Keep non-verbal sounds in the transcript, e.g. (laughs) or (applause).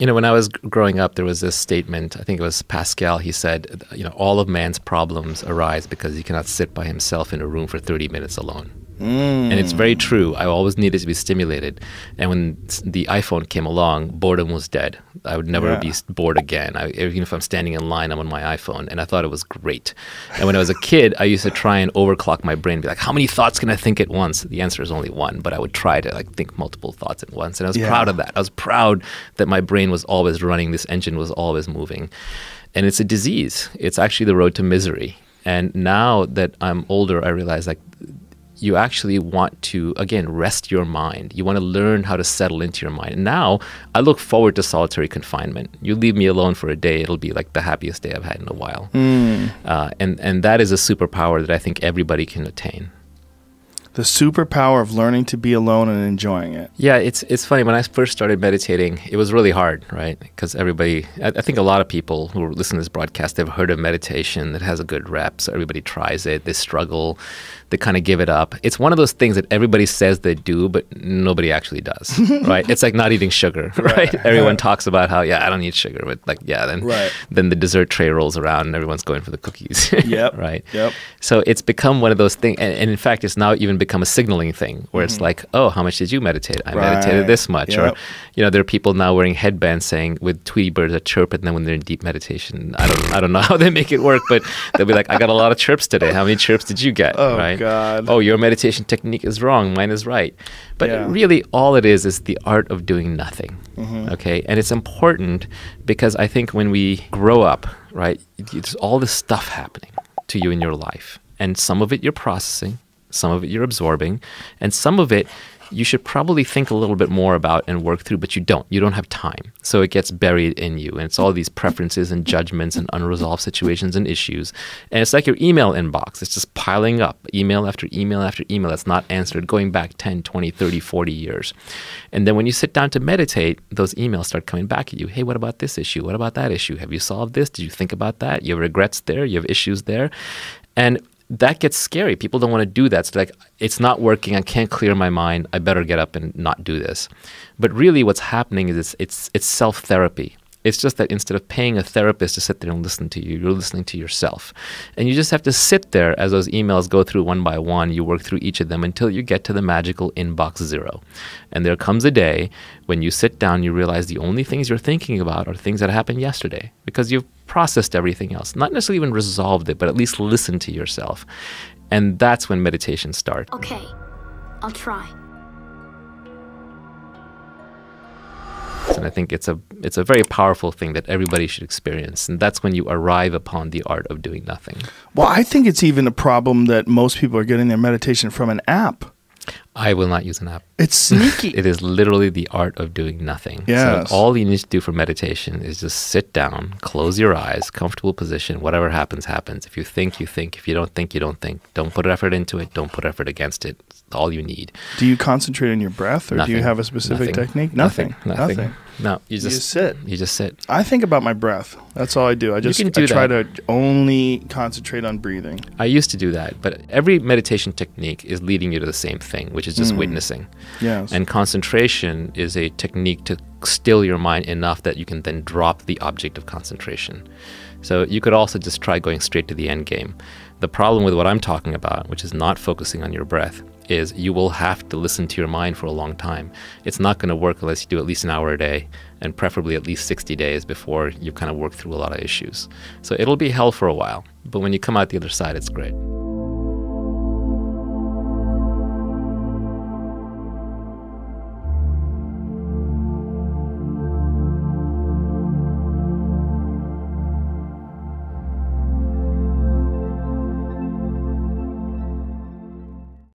You know, when I was growing up, there was this statement, I think it was Pascal, he said, you know, all of man's problems arise because he cannot sit by himself in a room for 30 minutes alone. Mm. And it's very true. I always needed to be stimulated. And when the iPhone came along, boredom was dead. I would never yeah. be bored again. I, even if I'm standing in line, I'm on my iPhone. And I thought it was great. And when I was a kid, I used to try and overclock my brain, be like, how many thoughts can I think at once? The answer is only one, but I would try to like think multiple thoughts at once. And I was yeah. proud of that. I was proud that my brain was always running, this engine was always moving. And it's a disease. It's actually the road to misery. And now that I'm older, I realize like you actually want to, again, rest your mind. You want to learn how to settle into your mind. And now I look forward to solitary confinement. You leave me alone for a day, it'll be like the happiest day I've had in a while. Mm. Uh, and, and that is a superpower that I think everybody can attain the superpower of learning to be alone and enjoying it. Yeah, it's it's funny when I first started meditating, it was really hard, right? Because everybody, I, I, think a lot of people who listen to this broadcast, they've heard of meditation. It has a good rep, so everybody tries it. They struggle, they kind of give it up. It's one of those things that everybody says they do, but nobody actually does, (laughs) right? It's like not eating sugar, right? right. Everyone talks about how yeah, I don't eat sugar, but like yeah, then right. then the dessert tray rolls around and everyone's going for the cookies. (laughs) yep. right. Yep. So it's become one of those things, and, and in fact, it's now even become a signaling thing where it's mm -hmm. like, oh, how much did you meditate? I right. meditated this much. Yep. Or, you know, there are people now wearing headbands saying with Tweety birds that chirp, and then when they're in deep meditation, I don't, I don't know (laughs) how they make it work, but they'll be like, I got a lot of chirps today. How many chirps did you get? Oh, right? God. Oh, your meditation technique is wrong. Mine is right. But yeah. really, all it is is the art of doing nothing. Mm -hmm. Okay. And it's important because I think when we grow up, right, there's all this stuff happening to you in your life and some of it you're processing some of it you're absorbing, and some of it you should probably think a little bit more about and work through, but you don't. You don't have time. So it gets buried in you. And it's all these preferences and judgments and unresolved situations and issues. And it's like your email inbox. It's just piling up email after email after email that's not answered, going back 10, 20, 30, 40 years. And then when you sit down to meditate, those emails start coming back at you. Hey, what about this issue? What about that issue? Have you solved this? Did you think about that? You have regrets there. You have issues there. And that gets scary. People don't want to do that. It's like, it's not working. I can't clear my mind. I better get up and not do this. But really, what's happening is it's, it's, it's self therapy. It's just that instead of paying a therapist to sit there and listen to you, you're listening to yourself. And you just have to sit there as those emails go through one by one. You work through each of them until you get to the magical inbox zero. And there comes a day when you sit down, you realize the only things you're thinking about are things that happened yesterday because you've processed everything else. Not necessarily even resolved it, but at least listen to yourself. And that's when meditations start. Okay, I'll try. and I think it's a it's a very powerful thing that everybody should experience, and that's when you arrive upon the art of doing nothing. Well, I think it's even a problem that most people are getting their meditation from an app. I will not use an app. It's sneaky. (laughs) it is literally the art of doing nothing. Yes. So all you need to do for meditation is just sit down, close your eyes, comfortable position. Whatever happens, happens. If you think, you think. If you don't think, you don't think. Don't put effort into it. Don't put effort against it. It's all you need. Do you concentrate on your breath, or nothing. do you have a specific nothing. technique? Nothing. Nothing. nothing. nothing. No, you just, you just sit. You just sit. I think about my breath. That's all I do. I just do I try that. to only concentrate on breathing. I used to do that, but every meditation technique is leading you to the same thing, which is just mm. witnessing. Yes. And concentration is a technique to still your mind enough that you can then drop the object of concentration. So you could also just try going straight to the end game. The problem with what I'm talking about, which is not focusing on your breath, is you will have to listen to your mind for a long time. It's not going to work unless you do at least an hour a day and preferably at least 60 days before you kind of work through a lot of issues. So it'll be hell for a while, but when you come out the other side, it's great.